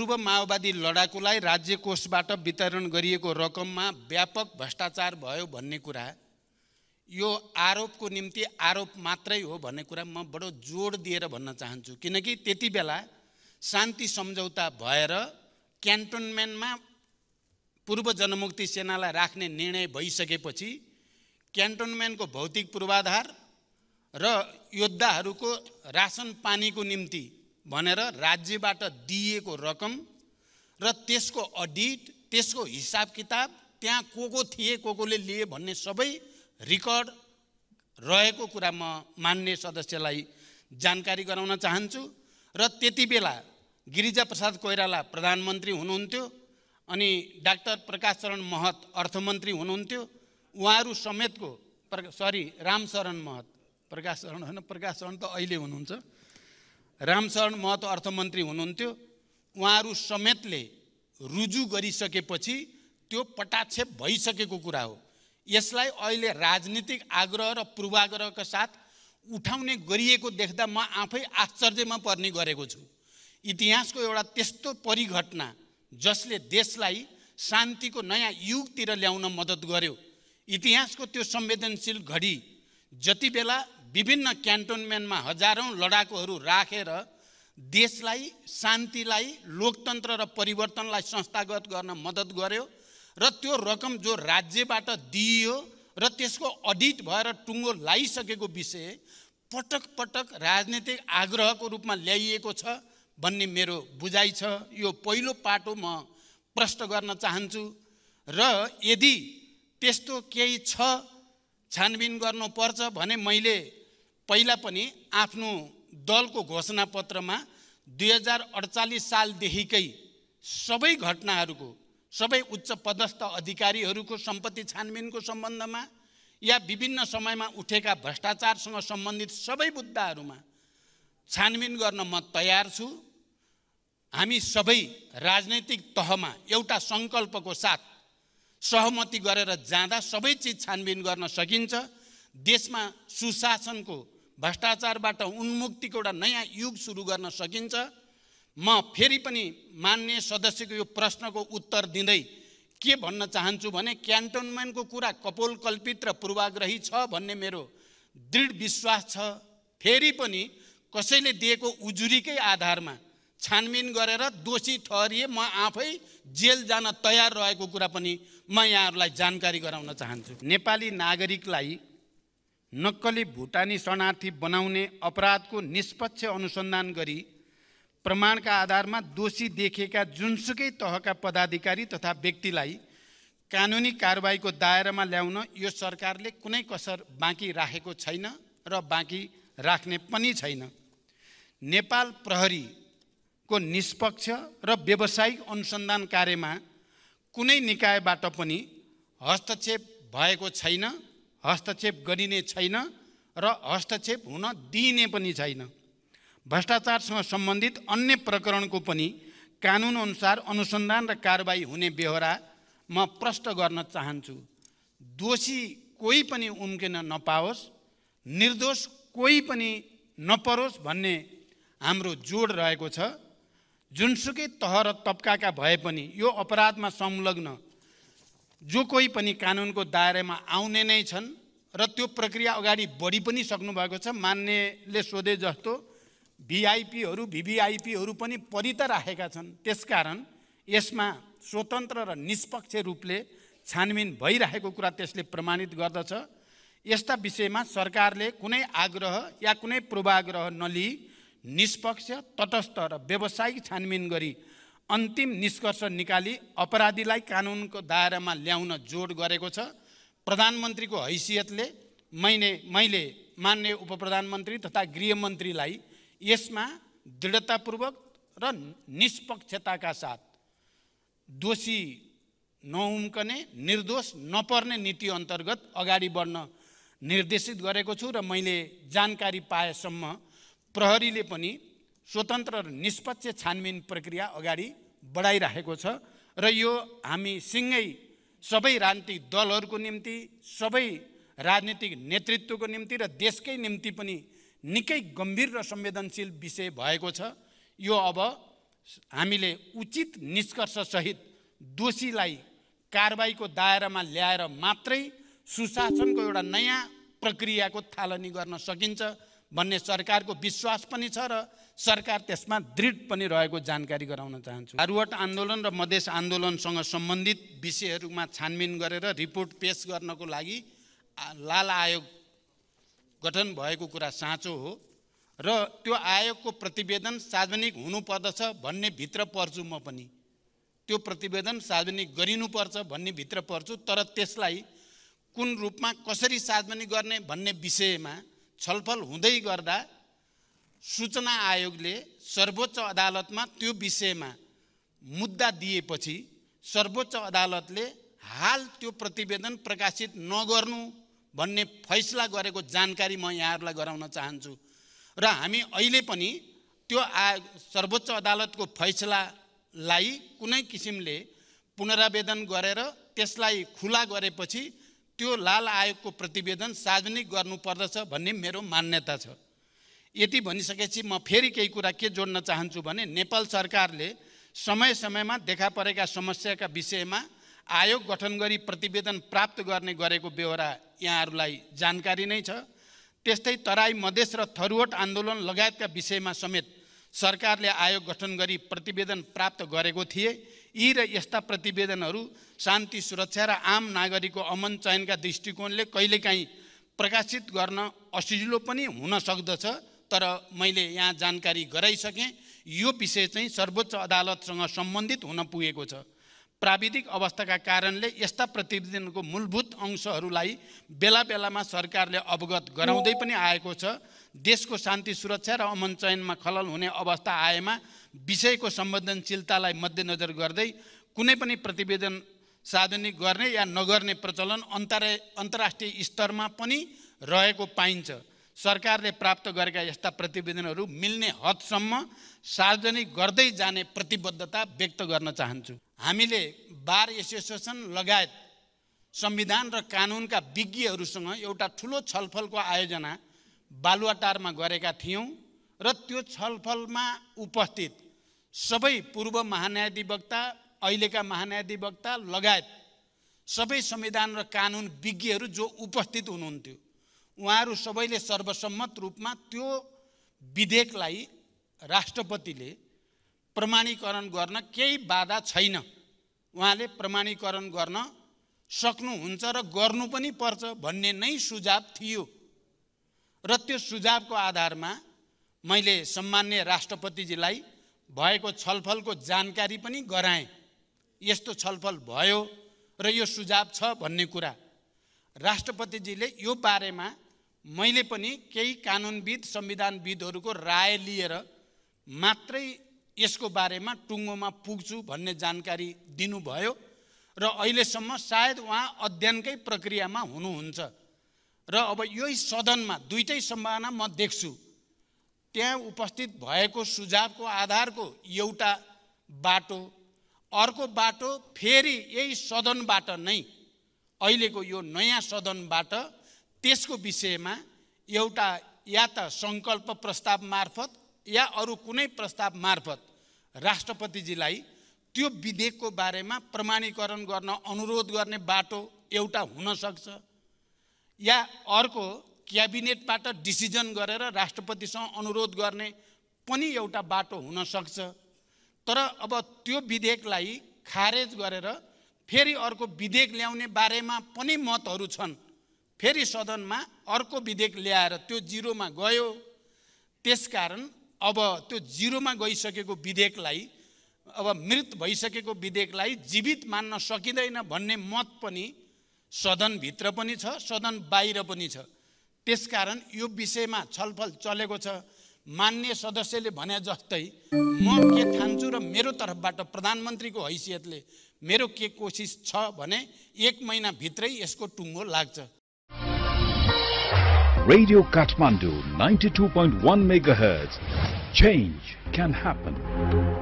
पूर्व माओवादी लडाकुलाई राज्य कोषबाट वितरण गरिएको रकममा व्यापक भ्रष्टाचार भयो भन्ने कुरा यो आरोपको निम्ति आरोप मात्रै हो भन्ने कुरा म बडो जोड दिएर भन्न चाहन्छु किनकि त्यति बेला शान्ति सम्झौता भएर क्यान्टोनमेन्टमा पूर्व जनमुक्ति सेनालाई राख्ने निर्णय भइसकेपछि क्यान्टोनमेन्टको भौतिक पूर्वाधार र योद्धाहरूको रासन पानीको निम्ति भनेर राज्यबाट दिएको रकम र त्यसको अडिट त्यसको हिसाब किताब त्यहाँ को को थिए को कोले लिए भन्ने सबै रेकर्ड रहेको कुरा म मान्ने सदस्यलाई जानकारी गराउन चाहन्छु र त्यति बेला गिरिजा प्रसाद कोइराला प्रधानमन्त्री हुनुहुन्थ्यो अनि डाक्टर प्रकाश चरण महत अर्थमन्त्री हुनुहुन्थ्यो उहाँहरू समेतको प्र सरी रामशरण महत प्रकाश चरण होइन प्रकाश चरण त अहिले हुनुहुन्छ रामचरण महतो अर्थमन्त्री हुनुहुन्थ्यो उहाँहरू समेतले रुजु गरिसकेपछि त्यो पटाक्षेप भइसकेको कुरा हो यसलाई अहिले राजनीतिक आग्रह र पूर्वाग्रहका साथ उठाउने गरिएको देख्दा म आफै आश्चर्यमा पर्ने गरेको छु इतिहासको एउटा त्यस्तो परिघटना जसले देशलाई शान्तिको नयाँ युगतिर ल्याउन मद्दत गर्यो इतिहासको त्यो संवेदनशील घडी जति बेला विभिन्न क्यान्टोनमेन्टमा हजारौँ लडाकुहरू राखेर देशलाई शान्तिलाई लोकतन्त्र र परिवर्तनलाई संस्थागत गर्न मद्दत गर्यो र त्यो रकम जो राज्यबाट दिइयो र त्यसको अडिट भएर टुङ्गो लगाइसकेको विषय पटक पटक राजनीतिक आग्रहको रूपमा ल्याइएको छ भन्ने मेरो बुझाइ छ यो पहिलो पाटो म प्रष्ट गर्न चाहन्छु र यदि त्यस्तो केही छ छानबिन गर्नुपर्छ भने मैले पहिला पनि आफ्नो दलको घोषणापत्रमा दुई हजार अडचालिस सालदेखिकै सबै घटनाहरूको सबै उच्च पदस्थ अधिकारीहरूको सम्पत्ति छानबिनको सम्बन्धमा या विभिन्न समयमा उठेका भ्रष्टाचारसँग सम्बन्धित सबै मुद्दाहरूमा छानबिन गर्न म तयार छु हामी सबै राजनैतिक तहमा एउटा सङ्कल्पको साथ सहमति गरेर जाँदा सबै चिज छानबिन गर्न सकिन्छ देशमा सुशासनको भ्रष्टाचारबाट उन्मुक्तिको एउटा नयाँ युग सुरु गर्न सकिन्छ म फेरि पनि मान्य सदस्यको यो प्रश्नको उत्तर दिँदै के भन्न चाहन्छु भने क्यान्टोनमेन्टको कुरा कपोलकल्पित र पूर्वाग्रही छ भन्ने मेरो दृढ विश्वास छ फेरि पनि कसैले दिएको उजुरीकै आधारमा छानबिन गरेर दोषी ठहरिए म आफै जेल जान तयार रहेको कुरा पनि म यहाँहरूलाई जानकारी गराउन चाहन्छु नेपाली नागरिकलाई नक्कली भुटानी शरणार्थी बनाउने अपराधको निष्पक्ष अनुसन्धान गरी प्रमाणका आधारमा दोषी देखिएका जुनसुकै तहका पदाधिकारी तथा व्यक्तिलाई कानुनी कारवाहीको दायरामा ल्याउन यो सरकारले कुनै कसर बाँकी राखेको छैन र बाँकी राख्ने पनि छैन नेपाल प्रहरीको निष्पक्ष र व्यावसायिक अनुसन्धान कार्यमा कुनै निकायबाट पनि हस्तक्षेप भएको छैन हस्तक्षेप गरिने छैन र हस्तक्षेप हुन दिइने पनि छैन भ्रष्टाचारसँग सम्बन्धित अन्य प्रकरणको पनि कानुनअनुसार अनुसन्धान र कारवाही हुने बेहोरा म प्रष्ट गर्न चाहन्छु दोषी कोही पनि उम्किन नपाओस् निर्दोष कोही पनि नपरोस् भन्ने हाम्रो जोड रहेको छ जुनसुकै तह र तब्काका भए पनि यो अपराधमा संलग्न जो कोही पनि कानुनको दायरामा आउने नै छन् र त्यो प्रक्रिया अगाडि बढी पनि सक्नुभएको छ मान्यले सोधे जस्तो भिआइपीहरू भिभिआइपीहरू पनि परि त राखेका छन् त्यसकारण यसमा स्वतन्त्र र निष्पक्ष रूपले छानबिन भइरहेको कुरा त्यसले प्रमाणित गर्दछ यस्ता विषयमा सरकारले कुनै आग्रह या कुनै पूर्वाग्रह नलिई निष्पक्ष तटस्थ र व्यावसायिक छानबिन गरी अन्तिम निष्कर्ष निकाली अपराधीलाई कानुनको दायरामा ल्याउन जोड गरेको छ प्रधानमन्त्रीको हैसियतले मैले मैले मान्य उपप्रधानमन्त्री तथा गृहमन्त्रीलाई यसमा दृढतापूर्वक र निष्पक्षताका साथ दोषी नहुम्कने निर्दोष नपर्ने नीति अन्तर्गत अगाडि बढ्न निर्देशित गरेको छु र मैले जानकारी पाएसम्म प्रहरीले पनि स्वतन्त्र र निष्पक्ष छानबिन प्रक्रिया अगाडि बढाइराखेको छ र यो हामी सिँगै सबै राजनीतिक दलहरूको निम्ति सबै राजनीतिक नेतृत्वको निम्ति र देशकै निम्ति पनि निकै गम्भीर र संवेदनशील विषय भएको छ यो अब हामीले उचित निष्कर्षसहित दोषीलाई कारबाहीको दायरामा ल्याएर मात्रै सुशासनको एउटा नयाँ प्रक्रियाको थालनी गर्न सकिन्छ भन्ने सरकारको विश्वास पनि छ र सरकार त्यसमा दृढ पनि रहेको जानकारी गराउन चाहन्छु आरुवाट आन्दोलन र मधेस आन्दोलनसँग सम्बन्धित विषयहरूमा छानबिन गरेर रिपोर्ट पेस गर्नको लागि लाल आयोग गठन भएको कुरा साँचो हो र त्यो आयोगको प्रतिवेदन सार्वजनिक हुनुपर्दछ भन्ने भित्र पर्छु म पनि त्यो प्रतिवेदन सार्वजनिक गरिनुपर्छ भन्ने भित्र पर्छु तर त्यसलाई कुन रूपमा कसरी सार्वजनिक गर्ने भन्ने विषयमा छलफल हुँदै गर्दा सूचना आयोगले सर्वोच्च अदालतमा त्यो विषयमा मुद्दा दिएपछि सर्वोच्च अदालतले हाल त्यो प्रतिवेदन प्रकाशित नगर्नु भन्ने फैसला गरेको जानकारी म यहाँहरूलाई गराउन चाहन्छु र हामी अहिले पनि त्यो आ सर्वोच्च अदालतको फैसलालाई कुनै किसिमले पुनरावेदन गरेर त्यसलाई खुला गरेपछि त्यो लाल आयोगको प्रतिवेदन सार्वजनिक गर्नुपर्दछ भन्ने मेरो मान्यता छ यति भनिसकेपछि म फेरि केही कुरा के जोड्न चाहन्छु भने नेपाल सरकारले समय समयमा देखा परेका समस्याका विषयमा आयोग गठन गरी प्रतिवेदन प्राप्त गर्ने गरेको बेहोरा यहाँहरूलाई जानकारी नै छ त्यस्तै तराई मधेस र थरुवट आन्दोलन लगायतका विषयमा समेत सरकारले आयोग गठन गरी प्रतिवेदन प्राप्त गरेको थिए यी र यस्ता प्रतिवेदनहरू शान्ति सुरक्षा र आम नागरिकको अमन चयनका दृष्टिकोणले कहिलेकाहीँ प्रकाशित गर्न असजिलो पनि हुन सक्दछ तर मैले यहाँ जानकारी गराइसकेँ यो विषय चाहिँ सर्वोच्च अदालतसँग सम्बन्धित हुन पुगेको छ प्राविधिक अवस्थाका कारणले यस्ता प्रतिवेदनको मूलभूत अंशहरूलाई बेला बेलामा सरकारले अवगत गराउँदै पनि आएको छ देशको शान्ति सुरक्षा र अमन चयनमा खलल हुने अवस्था आएमा विषयको संवेदनशीलतालाई मध्यनजर गर्दै कुनै पनि प्रतिवेदन सार्वजनिक गर्ने या नगर्ने प्रचलन अन्तरा अन्तर्राष्ट्रिय स्तरमा पनि रहेको पाइन्छ सरकारले प्राप्त गरेका यस्ता प्रतिवेदनहरू मिल्ने हदसम्म सार्वजनिक गर्दै जाने प्रतिबद्धता व्यक्त गर्न चाहन्छु हामीले बार एसोसिएसन लगायत संविधान र कानुनका विज्ञहरूसँग एउटा ठुलो छलफलको आयोजना बालुवाटारमा गरेका थियौँ र त्यो छलफलमा उपस्थित सबै पूर्व महान्यायाधिवक्ता अहिलेका महान्यायाधिवक्ता लगायत सबै संविधान र कानुन विज्ञहरू जो उपस्थित हुनुहुन्थ्यो उहाँहरू सबैले सर्वसम्मत रूपमा त्यो विधेयकलाई राष्ट्रपतिले प्रमाणीकरण गर्न केही बाधा छैन उहाँले प्रमाणीकरण गर्न सक्नुहुन्छ र गर्नु पनि पर्छ भन्ने नै सुझाव थियो र त्यो सुझावको आधारमा मैले सम्मान्य राष्ट्रपतिजीलाई भएको छलफलको जानकारी पनि गराएँ यस्तो छलफल भयो र यो सुझाव छ भन्ने कुरा राष्ट्रपतिजीले यो बारेमा मैले पनि केही कानुनविद संविधानविदहरूको राय लिएर मात्रै यसको बारेमा टुङ्गोमा पुग्छु भन्ने जानकारी दिनुभयो र अहिलेसम्म सायद उहाँ अध्ययनकै प्रक्रियामा हुनुहुन्छ र अब यही सदनमा दुइटै सम्भावना म देख्छु त्यहाँ उपस्थित भएको सुझावको आधारको एउटा बाटो अर्को बाटो फेरि यही सदनबाट नै अहिलेको यो नयाँ सदनबाट त्यसको विषयमा एउटा या त सङ्कल्प प्रस्ताव मार्फत या अरू कुनै प्रस्ताव मार्फत राष्ट्रपतिजीलाई त्यो विधेयकको बारेमा प्रमाणीकरण गर्न अनुरोध गर्ने बाटो एउटा हुनसक्छ या अर्को क्याबिनेटबाट डिसिजन गरेर राष्ट्रपतिसँग अनुरोध गर्ने पनि एउटा बाटो हुनसक्छ तर अब त्यो विधेयकलाई खारेज गरेर फेरि अर्को विधेयक ल्याउने बारेमा पनि मतहरू छन् फेरि सदनमा अर्को विधेयक ल्याएर त्यो जिरोमा गयो त्यसकारण अब त्यो जिरोमा गइसकेको विधेयकलाई अब मृत भइसकेको विधेयकलाई जीवित मान्न सकिँदैन भन्ने मत पनि सदनभित्र पनि छ सदन बाहिर पनि छ त्यसकारण यो विषयमा छलफल चलेको छ मान्य सदस्यले भने जस्तै म के ठान्छु र मेरो तर्फबाट प्रधानमन्त्रीको हैसियतले मेरो के कोसिस छ भने एक महिनाभित्रै यसको टुङ्गो लाग्छ radio Kathmandu ninety two point one megahertz change can happen